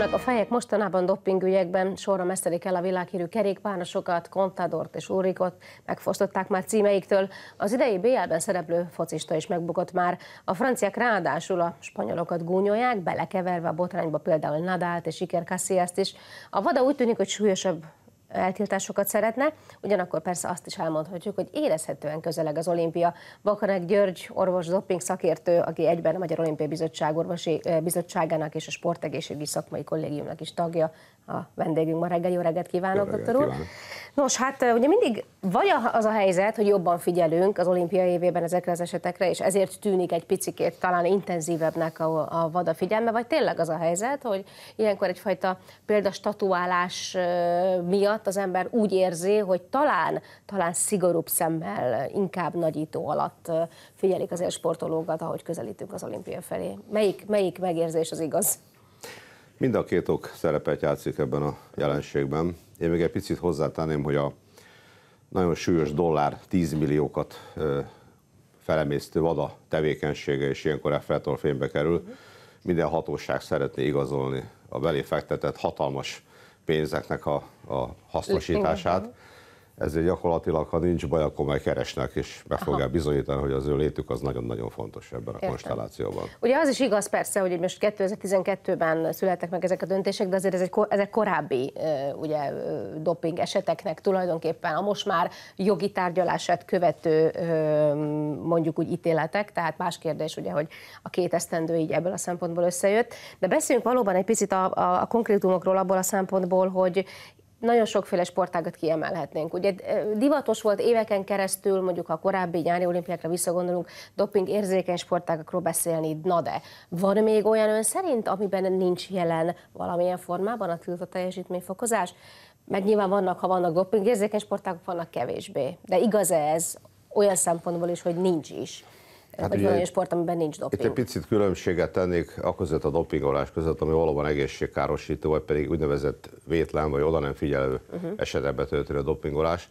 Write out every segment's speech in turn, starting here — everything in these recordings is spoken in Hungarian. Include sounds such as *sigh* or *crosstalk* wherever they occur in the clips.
Állnak a fejek, mostanában dopingügyekben sorra meszelik el a világhírű kerékpárosokat, Contadort és Ulrikot, megfosztották már címeiktől. Az idei BL-ben szereplő focista is megbukott már. A franciák ráadásul a spanyolokat gúnyolják, belekeverve a botrányba például Nadált és Iker Casillas-t is. A vada úgy tűnik, hogy súlyosabb eltiltásokat szeretne. Ugyanakkor persze azt is elmondhatjuk, hogy érezhetően közeleg az olimpia. Bakarek György, orvos doping szakértő, aki egyben a Magyar Olimpiai Bizottság orvosi eh, bizottságának és a Sportegészségügyi Szakmai Kollégiumnak is tagja, a vendégünk ma reggel. Jó reggelt kívánok, Jó reggelt, doktor úr! Kívánok. Nos, hát eh, ugye mindig vagy az a helyzet, hogy jobban figyelünk az olimpia évében ezekre az esetekre, és ezért tűnik egy picikét talán intenzívebbnek a, a vada figyelme, vagy tényleg az a helyzet, hogy ilyenkor egyfajta példastatuálás eh, miatt miatt az ember úgy érzi, hogy talán, talán szigorúbb szemmel, inkább nagyító alatt figyelik az sportolókat, ahogy közelítünk az olimpia felé. Melyik, melyik megérzés az igaz? Mind a két ok szerepet játszik ebben a jelenségben. Én még egy picit hozzátenném, hogy a nagyon súlyos dollár 10 milliókat felemésztő vada tevékenysége, és ilyenkor Effetor fénybe kerül, minden hatóság szeretné igazolni a belé fektetett hatalmas pénzeknek a, a hasznosítását ezért gyakorlatilag, ha nincs baj, akkor majd keresnek, és meg fogják bizonyítani, hogy az ő létük az nagyon-nagyon fontos ebben a Értem. konstellációban. Ugye az is igaz persze, hogy most 2012-ben születtek meg ezek a döntések, de azért ez egy, ezek korábbi ugye, doping eseteknek tulajdonképpen a most már jogi tárgyalását követő mondjuk úgy ítéletek, tehát más kérdés ugye, hogy a két esztendő így ebből a szempontból összejött. De beszéljünk valóban egy picit a, a, a konkrétumokról abból a szempontból, hogy nagyon sokféle sportágat kiemelhetnénk. Ugye eh, divatos volt éveken keresztül, mondjuk a korábbi nyári olimpiákra visszagondolunk, doping érzékeny sportágakról beszélni, na de van még olyan ön szerint, amiben nincs jelen valamilyen formában a tiltott teljesítményfokozás? Meg nyilván vannak, ha vannak doping érzékeny sportágok, vannak kevésbé. De igaz -e ez olyan szempontból is, hogy nincs is? hát vagy valami sport, amiben nincs doping. Itt egy picit különbséget tennék a között a dopingolás között, ami valóban egészségkárosító, vagy pedig úgynevezett vétlen vagy oda nem figyelő uh-huh. Mhm. esetben történő dopingolás.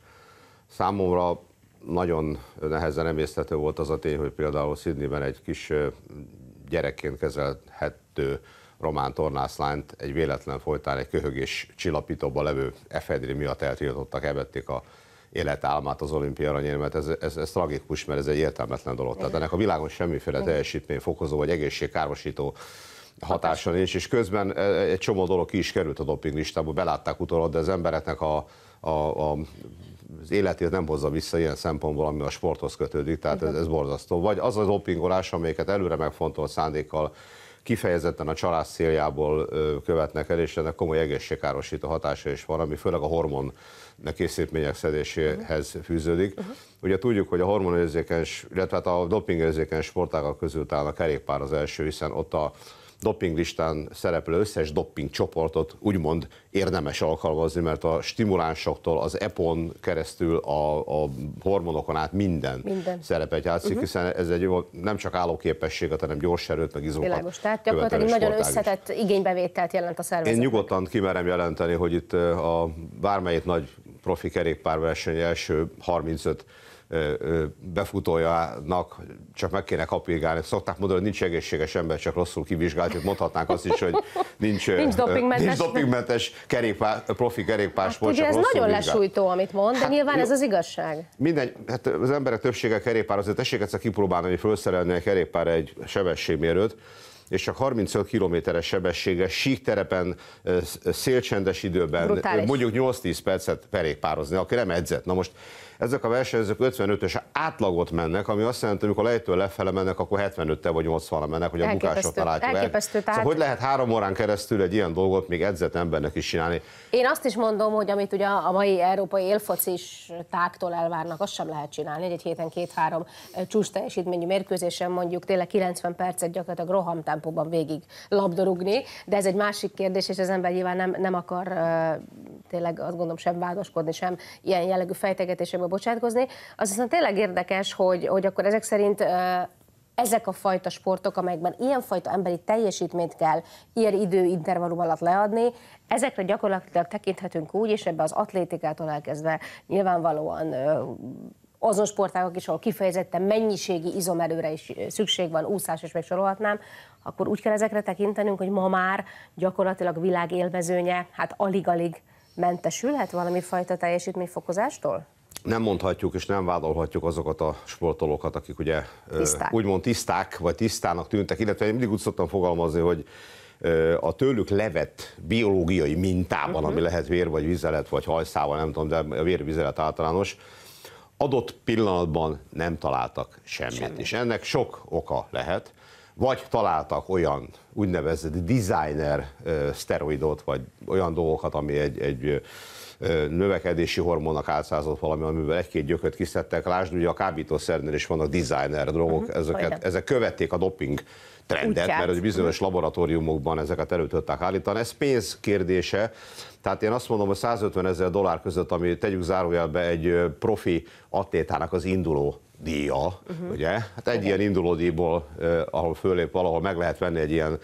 Számomra nagyon nehezen emészthető volt az a tény, hogy például Sydneyben egy kis gyerekként kezelhető román tornászlányt egy véletlen folytán egy köhögés csillapítóba levő efedri miatt eltiltottak, ebették a életálmát az olimpia aranyérmet, ez, ez, ez tragikus, mert ez egy értelmetlen dolog. Tehát ennek a világon semmiféle fokozó vagy egészségkárosító hatása nincs, és közben e, e, egy csomó dolog ki is került a doping listába, belátták utólag, de az embereknek a, a, a az életét nem hozza vissza ilyen szempontból, ami a sporthoz kötődik, tehát ez, ez borzasztó. Vagy az a dopingolás, amelyeket előre megfontolt szándékkal kifejezetten a család széljából követnek el, és ennek komoly egészségkárosító hatása is van, ami főleg a hormon készítmények szedéséhez uh-huh. fűződik. Uh-huh. Ugye tudjuk, hogy a hormonérzékeny, illetve hát a dopingérzékeny sportágak közül talán a kerékpár az első, hiszen ott a dopinglistán szereplő összes doping csoportot úgymond érdemes alkalmazni, mert a stimulánsoktól az EPON keresztül a, a hormonokon át minden, minden. szerepet játszik, uh-huh. hiszen ez egy jó, nem csak állóképességet, hanem gyors erőt, meg izmokat. Világos, tehát gyakorlatilag egy nagyon összetett igénybevételt jelent a szervezet. Én nyugodtan kimerem jelenteni, hogy itt a bármelyik nagy profi kerékpárverseny első 35 befutójának csak meg kéne kapirgálni. Szokták mondani, hogy nincs egészséges ember, csak rosszul kivizsgált, mondhatnánk azt is, hogy nincs, nincs dopingmentes, nincs dopingmentes kerékpár, profi sport, hát, ez nagyon vizsgál. lesújtó, amit mond, de hát, nyilván jó, ez az igazság. Minden, hát az emberek többsége kerékpár, azért tessék egyszer kipróbálni, hogy felszerelni a kerékpár egy sebességmérőt, és csak 35 kilométeres sebessége síkterepen, szélcsendes időben, Brutális. mondjuk 8-10 percet perékpározni, aki nem edzett. Na most ezek a versenyzők 55-ös átlagot mennek, ami azt jelenti, hogy amikor lejtő lefele mennek, akkor 75 vagy 80-ra mennek, hogy a bukásot ne el. Elképesztő, szóval tehát... Szóval hogy lehet három órán keresztül egy ilyen dolgot még edzett embernek is csinálni? Én azt is mondom, hogy amit ugye a mai európai élfocis táktól elvárnak, azt sem lehet csinálni, egy héten két-három eh, csúcs teljesítményű mérkőzésen mondjuk tényleg 90 percet gyakorlatilag rohamtempóban végig labdarúgni, de ez egy másik kérdés, és az ember nyilván nem, nem akar eh, tényleg azt gondolom sem vádaskodni, sem ilyen jellegű fejtegetésekbe bocsátkozni. Az aztán tényleg érdekes, hogy, hogy akkor ezek szerint ezek a fajta sportok, amelyekben ilyenfajta emberi teljesítményt kell ilyen időintervallum alatt leadni, ezekre gyakorlatilag tekinthetünk úgy, és ebbe az atlétikától elkezdve nyilvánvalóan azon sportágok is, ahol kifejezetten mennyiségi izomerőre is szükség van, úszás és megsorolhatnám, akkor úgy kell ezekre tekintenünk, hogy ma már gyakorlatilag világ élvezőnye, hát alig-alig mentesülhet valami fajta teljesítményfokozástól? nem mondhatjuk és nem vádolhatjuk azokat a sportolókat, akik ugye tiszták. úgymond tiszták vagy tisztának tűntek, illetve én mindig úgy szoktam fogalmazni, hogy a tőlük levett biológiai mintában, uh-huh. ami mhm. lehet vér vagy vizelet, vagy hajszával, nem tudom, de a vérvizelet általános, adott pillanatban nem találtak semmit. semmit. És ennek sok oka lehet. Vagy találtak olyan úgynevezett designer steroidot, vagy olyan dolgokat, ami egy, egy növekedési hormonnak átszázott valami, amivel egy-két gyököt kiszedtek. Lásd, ugye a kábítószernél is vannak designer drogok, uh-huh. ezeket, Olyan. ezek követték a doping trendet, mert hogy bizonyos mhm. laboratóriumokban ezeket elő tudták állítani. Ez pénz kérdése, tehát én azt mondom, hogy 150 ezer dollár között, ami tegyük zárójelbe egy profi atlétának az induló díja, uh-huh. ugye? Hát egy uh-huh. ilyen indulódíjból, eh, ahol fölép valahol meg lehet venni egy ilyen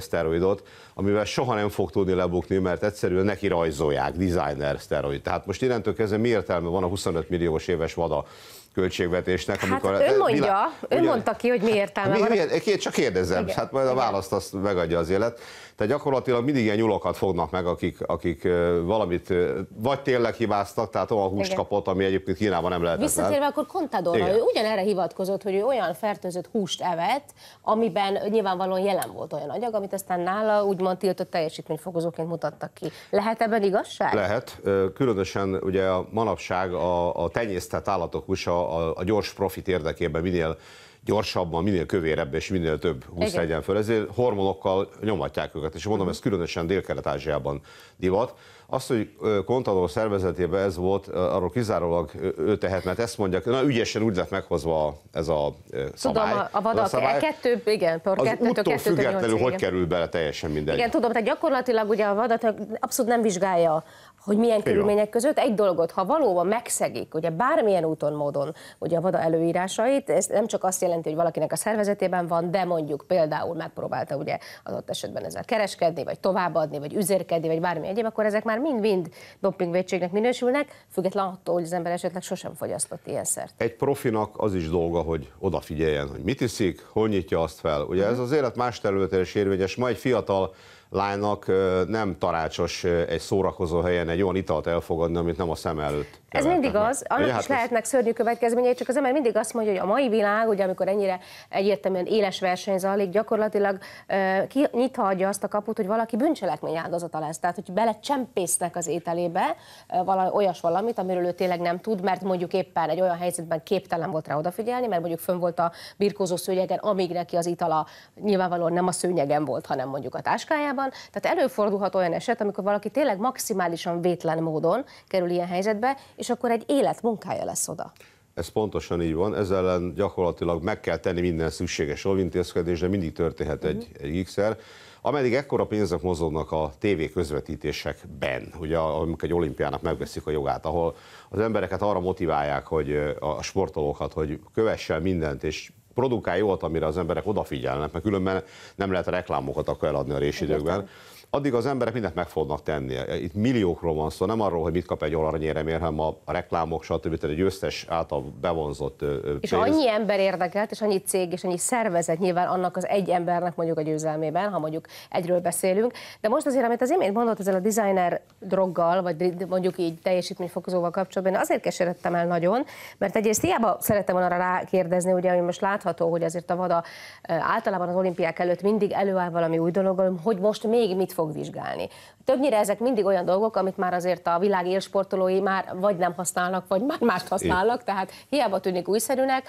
szteroidot, amivel soha nem fog tudni lebukni, mert egyszerűen neki rajzolják, designer szteroid. Tehát most innentől kezdve mi értelme van a 25 milliós éves vada költségvetésnek. Hát amikor, hát ő mondja, világ, ő ugye, mondta ki, hogy mi értelme hát mi, van. Mi, csak kérdezem, igen. hát majd a választ azt megadja az élet. Tehát gyakorlatilag mindig ilyen nyulokat fognak meg, akik, akik valamit vagy tényleg hibáztak, tehát olyan húst igen. kapott, ami egyébként Kínában nem lehetett. Visszatérve akkor Contadorra, ő ugyanerre hivatkozott, hogy ő olyan fertőzött húst evett, amiben nyilvánvalóan jelen volt olyan anyag, amit aztán nála úgymond tiltott teljesítményfokozóként mutattak ki. Lehet ebben igazság? Lehet. Különösen ugye a manapság a, a tenyésztett állatok húsa a, a, gyors profit érdekében minél gyorsabban, minél kövérebb és minél több húsz legyen föl. Ezért hormonokkal nyomatják őket, és mondom, ez különösen Dél-Kelet-Ázsiában divat. Azt, hogy Kontador szervezetében ez volt, arról kizárólag ő tehet, mert ezt mondják, na ügyesen úgy lett meghozva ez a szabály. Tudom, a vadak, a szabály. E kettő, igen, por, az kettő, kettő, függetlenül nyolc, hogy igen. kerül bele teljesen minden. Igen, tudom, tehát gyakorlatilag ugye a vadat abszolút nem vizsgálja hogy milyen Igen. körülmények között. Egy dolgot, ha valóban megszegik, ugye bármilyen úton, módon ugye a vada előírásait, ez nem csak azt jelenti, hogy valakinek a szervezetében van, de mondjuk például megpróbálta ugye ott esetben ezzel kereskedni, vagy továbbadni, vagy üzérkedni, vagy bármi egyéb, akkor ezek már mind-mind dopingvédségnek minősülnek, független attól, hogy az ember esetleg sosem fogyasztott ilyen szert. Egy profinak az is dolga, hogy odafigyeljen, hogy mit iszik, hol nyitja azt fel. Ugye ez az élet más területére is érvényes. Ma egy fiatal lánynak nem tarácsos egy szórakozó helyen egy olyan italt elfogadni, amit nem a szem előtt. Ez mindig az, annak hát is lehetnek szörnyű következményei, csak az ember mindig azt mondja, hogy a mai világ, ugye amikor ennyire egyértelműen éles verseny zajlik, gyakorlatilag uh, ki azt a kaput, hogy valaki bűncselekmény áldozata lesz. Tehát, hogy belecsempésznek az ételébe uh, valami, olyas valamit, amiről ő tényleg nem tud, mert mondjuk éppen egy olyan helyzetben képtelen volt rá odafigyelni, mert mondjuk fönn volt a birkózó szőnyegen, amíg neki az itala nyilvánvalóan nem a szőnyegen volt, hanem mondjuk a táskájában. Tehát előfordulhat olyan eset, amikor valaki tényleg maximálisan vétlen módon kerül ilyen helyzetbe, és akkor egy élet munkája lesz oda. Ez pontosan így van, ezzel ellen gyakorlatilag meg kell tenni minden szükséges óvintézkedés, de mindig történhet egy, mm. egy x-er. Ameddig ekkora pénzek mozognak a TV közvetítésekben, ugye, amik egy olimpiának megveszik a jogát, ahol az embereket arra motiválják, hogy a sportolókat, hogy kövessen mindent, és produkálj jót, amire az emberek odafigyelnek, mert különben nem lehet reklámokat akkor eladni a résidőkben. Egyetlen addig az emberek mindent meg fognak tenni. Itt milliókról van szó, nem arról, hogy mit kap egy aranyéremért, hanem a reklámok, stb. Tehát egy összes által bevonzott pénz. És annyi ember érdekelt, és annyi cég, és annyi szervezet nyilván annak az egy embernek mondjuk a győzelmében, ha mondjuk egyről beszélünk. De most azért, amit az imént mondott ezzel a designer droggal, vagy mondjuk így teljesítményfokozóval kapcsolatban, azért keseredtem el nagyon, mert egyrészt hiába szerettem volna rá kérdezni, ugye, ami most látható, hogy azért a vada általában az olimpiák előtt mindig előáll valami új dolog, hogy most még mit fog fog vizsgálni. Többnyire ezek mindig olyan dolgok, amit már azért a világ élsportolói már vagy nem használnak, vagy már mást használnak, tehát hiába tűnik újszerűnek,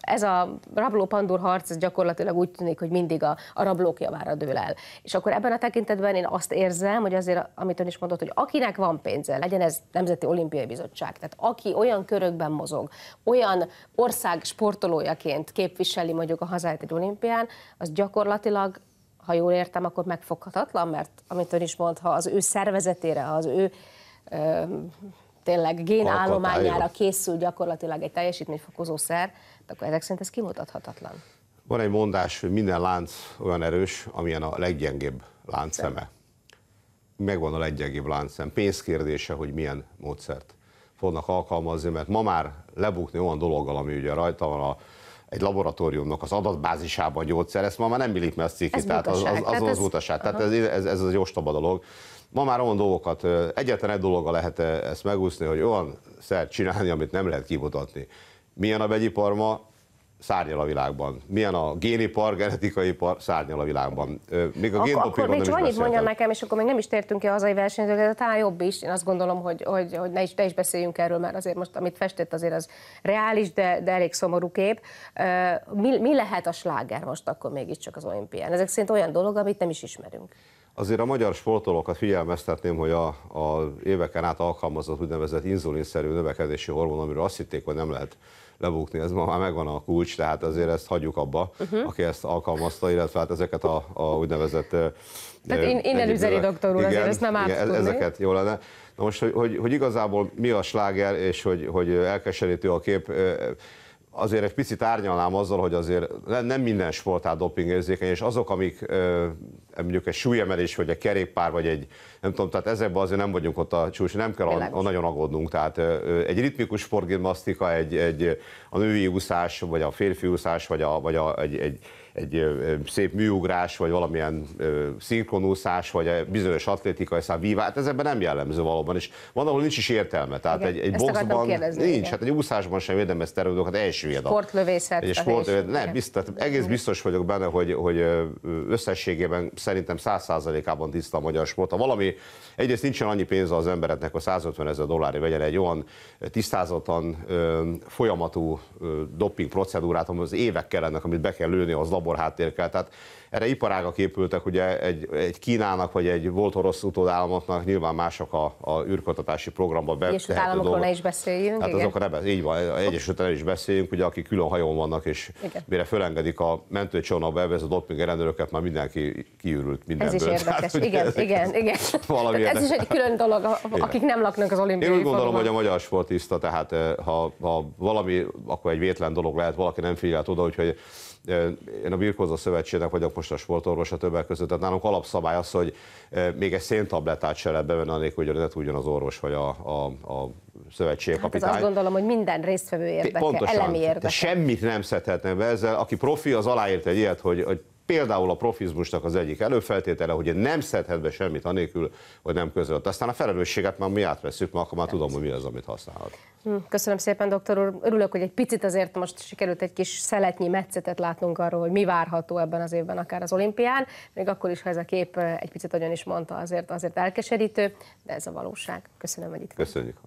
ez a rabló-pandur harc ez gyakorlatilag úgy tűnik, hogy mindig a, a rablók javára dől el. És akkor ebben a tekintetben én azt érzem, hogy azért, amit ön is mondott, hogy akinek van pénze, legyen ez Nemzeti Olimpiai Bizottság, tehát aki olyan körökben mozog, olyan ország sportolójaként képviseli mondjuk a hazáját egy olimpián, az gyakorlatilag ha jól értem, akkor megfoghatatlan, mert amit ön is mond, ha az ő szervezetére, ha az ő ö, tényleg génállományára készül gyakorlatilag egy teljesítményfokozó szer, akkor ezek szerint ez kimutathatatlan. Van egy mondás, hogy minden lánc olyan erős, amilyen a leggyengébb láncszeme. Megvan a leggyengébb láncszem. Pénz kérdése, hogy milyen módszert fognak alkalmazni, mert ma már lebukni olyan dologgal, ami ugye rajta van a egy laboratóriumnak az adatbázisában gyógyszer, ezt ma már nem billik mert a cikki, tehát az, az, az, hát tehát az, az utaság. Tehát ez, ez, ez az egy ostoba dolog. Ma már olyan dolgokat, egyetlen egy dologgal lehet ezt megúszni, hogy olyan szert csinálni, amit nem lehet kibutatni. Milyen a vegyipar ma? szárnyal a világban. Milyen a génipar, par szárnyal a világban. Még a Ak- akkor még csak annyit mondja nekem, és akkor még nem is tértünk ki a hazai versenyzőre, de talán jobb is. Én azt gondolom, hogy, hogy, hogy ne, is, ne is beszéljünk erről, mert azért most, amit festett, azért az reális, de, de elég szomorú kép. Mi, mi lehet a sláger most akkor mégiscsak az olimpián? Ezek szerint olyan dolog, amit nem is ismerünk. Azért a magyar sportolókat figyelmeztetném, hogy a, a éveken át alkalmazott úgynevezett inzulinszerű növekedési hormon, amiről azt hitték, hogy nem lehet lebukni, ez ma már megvan a kulcs, tehát azért ezt hagyjuk abba, uh-huh. aki ezt alkalmazta, illetve hát ezeket a, a úgynevezett... Tehát én, innen üzeri doktor úr, igen, azért ezt nem igen, átudni. Ezeket jó lenne. Na most, hogy, hogy, hogy igazából mi a sláger, és hogy, hogy elkeserítő a kép, azért egy picit árnyalnám azzal, hogy azért nem minden sportál érzékeny, és azok, amik mondjuk egy súlyemelés, vagy egy kerékpár, vagy egy, nem tudom, tehát ezekben azért nem vagyunk ott a csúcs, nem kell a, a nagyon aggódnunk. Tehát egy ritmikus sportgimnasztika, egy, egy, a női úszás, vagy a férfi úszás, vagy, a, vagy a, egy, egy, egy szép műugrás, vagy valamilyen szinkronúszás, vagy bizonyos atlétikai szám vívás, hát ez ebben nem jellemző valóban, és van, ahol nincs is értelme. Tehát igen. egy, egy boxban kérdezni, nincs, igen. hát egy úszásban sem hát első elsüllyed. Sportlövészet. Egy sportlövészet, ne, biztos, egész biztos vagyok benne, hogy, hogy összességében szerintem száz százalékában tiszta a magyar sport. Ha valami, egyrészt nincsen annyi pénze az embereknek, a 150 ezer dollári vegyen egy olyan tisztázatlan folyamatú doping procedúrát, ami az évek kellene, amit be kell lőni az labor tábor háttérkel. Tehát erre iparágak épültek, ugye egy, egy Kínának vagy egy volt orosz utódállamoknak nyilván mások a, a űrkutatási programba be. Egyesült Államokról ne is beszéljünk. Hát azokra nem, így van, Egyesült el is beszéljünk, ugye akik külön hajón vannak, és igen. mire fölengedik a mentőcsónakba ebbe ez a doping rendőröket, már mindenki kiürült mindenből. Ez is *laughs* érdekes, Tehát, igen, igen, igen. Valami ez is egy külön dolog, akik igen. nem laknak az olimpiai Én úgy gondolom, hogy a magyar sport tiszta, tehát eh, ha, ha valami, akkor egy vétlen dolog lehet, valaki nem figyelt oda, úgyhogy én a Birkózó Szövetségnek vagyok most a a többek között, tehát nálunk alapszabály az, hogy még egy széntablettát se lehet bevenni, annék, hogy ne tudjon az orvos vagy a, a, a szövetség Hát azt gondolom, hogy minden résztvevő érdeke, Pontosan, elemi érdeke. semmit nem szedhetne be ezzel. Aki profi, az aláírt egy ilyet, hogy, hogy Például a profizmusnak az egyik előfeltétele, hogy nem szedhet be semmit anélkül, hogy nem közölt. Aztán a felelősséget már mi átveszünk, mert akkor már tudom, hogy mi az, amit használhat. Hm, köszönöm szépen, doktor úr. Örülök, hogy egy picit azért most sikerült egy kis szeletnyi meccetet látnunk arról, hogy mi várható ebben az évben, akár az olimpián. Még akkor is, ha ez a kép eh, egy picit, nagyon is mondta, azért, azért elkeserítő, de ez a valóság. Köszönöm, hogy itt Köszönjük.